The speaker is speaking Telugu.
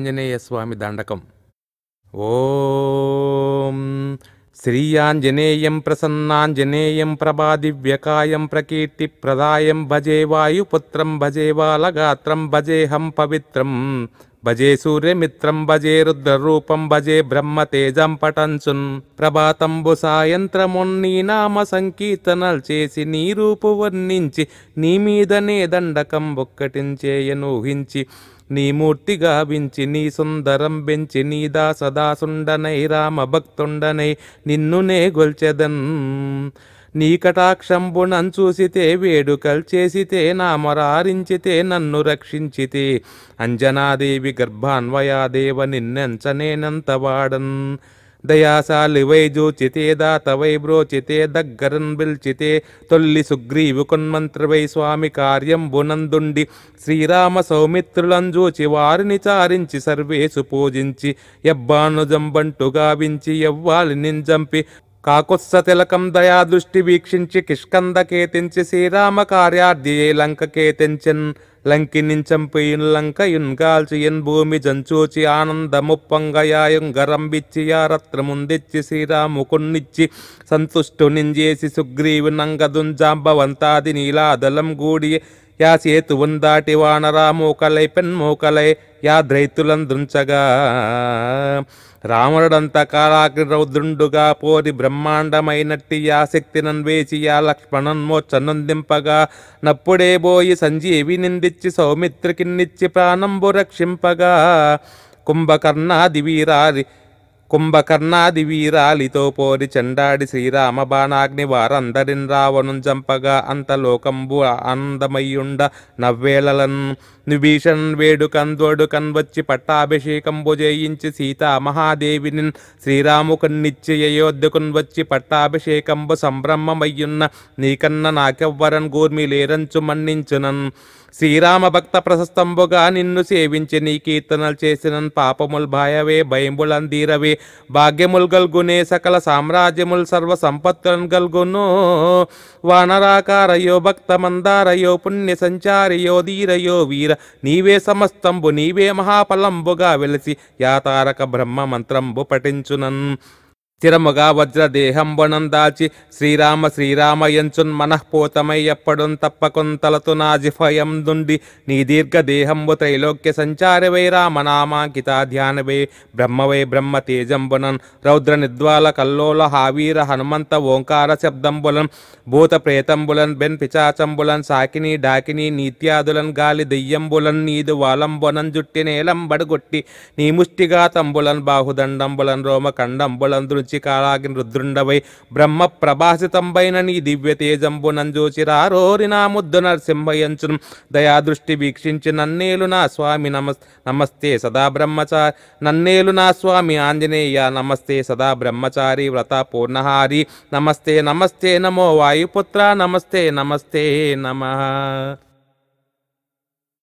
ఆంజనేయ స్వామి దండకం ఓం శ్రీయాంజనేయం ప్రసన్నాంజనేయం ప్రభాదివ్యకాయం ప్రకీర్తి ప్రదాయం భజే వాయుపుత్రం భజే బాలగాత్రం భజేహం పవిత్రం భజే సూర్యమిత్రం భజే రుద్రరూపం భజే బ్రహ్మతేజం పటంచున్ ప్రభాతంబు సాయంత్రమున్నీ నామ సంకీర్తనలు చేసి నీ రూపు వర్ణించి నీ మీదనే దండకం ఒక్కటించేయనూహించి నీ మూర్తిగా వించి నీ సుందరం బెంచి నీదా సదాసుండనై రామ భక్తుండనై నిన్నునే గొల్చెదన్ నీ కటాక్షంబుణం చూసితే వేడుకల్ చేసితే నామరారించితే నన్ను రక్షించితే అంజనాదేవి గర్భాన్వయాదేవ నిన్నెంచనేనంత వాడన్ దయాశాలివైజూచితేదా తవైబ్రోచితే చితే తొల్లి సుగ్రీవు కున్మంత్రవై స్వామి కార్యం బునందుండి శ్రీరామ సౌమిత్రులంజూచి వారిని చారించి సర్వేసు పూజించి ఎబ్బానుజంబంటు జంబంటు గావించి ఎవ్వాలి నింజంపి కాకుత్స తిలకం దయా దృష్టి వీక్షించి కిష్కంద కేతించి శ్రీరామ కార్యార్థియే లంక కేతించన్ లంకినించంపియున్ లంక యున్గాల్చియన్ భూమి జంచూచి ఆనందముప్పంగయాయుంగరంబిచ్చియా రత్నముందిచ్చి శ్రీరాముకున్నిచ్చి సుగ్రీవు నంగదుంజాంబవంతాది నీలాదలం గూడియే యా సేతు ఉందాటి వానరా మూకలై పెన్మూకలై యా ద్రైతులందృంచగా రాముడంత కాలాగ్ని రౌద్రుండుగా పోరి బ్రహ్మాండమైనట్టి యా శక్తినన్వేసి యా లక్ష్మణన్మోచనందింపగా నప్పుడే బోయి సంజీవి నిందిచ్చి నిచ్చి ప్రాణంబు రక్షింపగా కుంభకర్ణాది వీరారి కుంభకర్ణాది వీరాలితో పోరి చెండాడి శ్రీరామ బాణాగ్ని వారందరిన్ రావణుం జంపగా అంత లోకంబు ఆనందమయ్యుండ నవ్వేళలన్ విభీషణ్ వేడుకందోడుకన్ కన్వచ్చి పట్టాభిషేకంబు జయించి సీతా మహాదేవిని కన్నిచ్చి అయోధ్యకున్ వచ్చి పట్టాభిషేకంబు సంబ్రహ్మమయ్యున్న నీకన్న నాకెవ్వరన్ గూర్మి లేరంచు మన్నించునన్ శ్రీరామ భక్త ప్రశస్తంబుగా నిన్ను సేవించి నీ కీర్తనలు చేసిన పాపముల్ భాయవే భయంబులందీరవే భాగ్యముల్ గల్గునే సకల సామ్రాజ్యముల్ సర్వ సంపత్తులను గల్గును వానరాకారయో భక్త మందారయో పుణ్య సంచారయో ధీరయో వీర నీవే సమస్తంబు నీవే మహాఫలంబుగా వెలిసి యాతారక బ్రహ్మ మంత్రంబు పఠించునన్ స్థిరముగా వజ్రదేహంబుణం దాచి శ్రీరామ శ్రీరామయంచున్ మనఃపూతమై ఎప్పడున్ తప్పకొంతలతు నాజిఫయం దుండి నీ దీర్ఘ దేహంబు త్రైలోక్య సంచారవై రామనామాంకిత ధ్యానవే బ్రహ్మవై బ్రహ్మ తేజంబునన్ రౌద్ర నిద్వాల కల్లోల హావీర హనుమంత ఓంకార శబ్దంబులన్ భూత ప్రేతంబులన్ బెన్ పిచాచంబులన్ సాకిని డాకిని నీత్యాదులన్ గాలి దెయ్యంబులన్ నీదు వాలంబులన్ జుట్టి నేలంబడగొట్టి నీ ముష్టిగా తంబులన్ బాహుదండంబులన్ రోమ కండంబులందులు కాళాగిన రుద్రుండవై బ్రహ్మ ప్రభాసితంబైన నీ దివ్య నా ముద్దు నరసింహయంచును దయాదృష్టి వీక్షించి నన్నేలు నా స్వామి నమస్ నమస్తే సదా బ్రహ్మచారి నన్నేలు నా స్వామి ఆంజనేయ నమస్తే సదా బ్రహ్మచారి వ్రత పూర్ణహారి నమస్తే నమస్తే నమో వాయుపుత్ర నమస్తే నమస్తే నమ